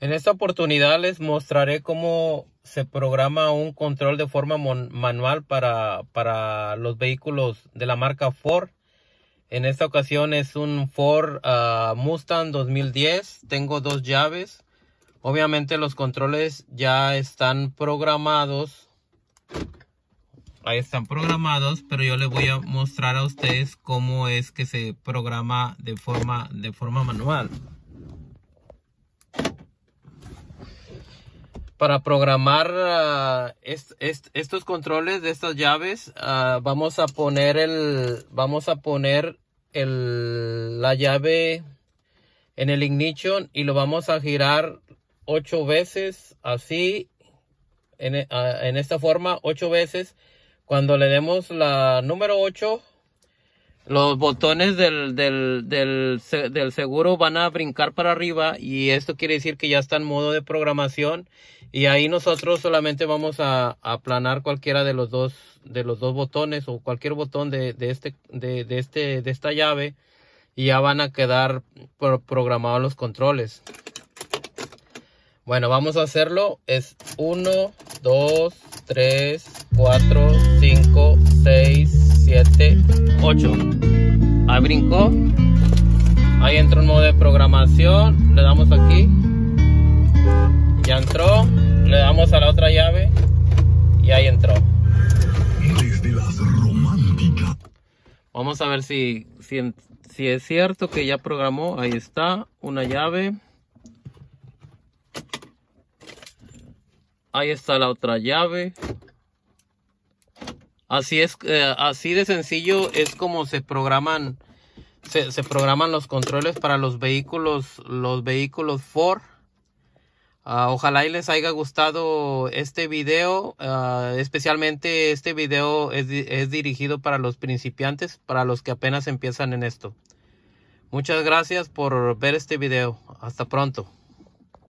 En esta oportunidad les mostraré cómo se programa un control de forma manual para, para, los vehículos de la marca Ford. En esta ocasión es un Ford ah, Mustang 2010. Tengo dos llaves. Obviamente los controles ya están programados. Ahí están programados, pero yo les voy a mostrar a ustedes cómo es que se programa de forma, de forma manual. para programar ah, estos controles de estas llaves ah, vamos a poner el vamos a poner la llave en el ignition y lo vamos a girar ocho veces así en, ah, en esta forma ocho veces cuando le demos la número 8 los botones del, seguro van a brincar para arriba y esto quiere decir que ya está en modo de programación y ahí nosotros solamente vamos a aplanar cualquiera de los dos de los dos botones o cualquier botón de, este de, este de esta llave y ya van a quedar programados los controles bueno vamos a hacerlo es 1 2 3 4 5 6 7, 8. Ahí brincó. Ahí entró un modo de programación. Le damos aquí. Ya entró. Le damos a la otra llave. Y ahí entró. Vamos a ver si, si es cierto que ya programó. Ahí está. Una llave. Ahí está la otra llave. Así es, eh, así de sencillo es como se programan, se, programan los controles para los vehículos, los vehículos Ford. Ah, ojalá les haya gustado este video, ah, especialmente este video es, es dirigido para los principiantes, para los que apenas empiezan en esto. Muchas gracias por ver este video. Hasta pronto.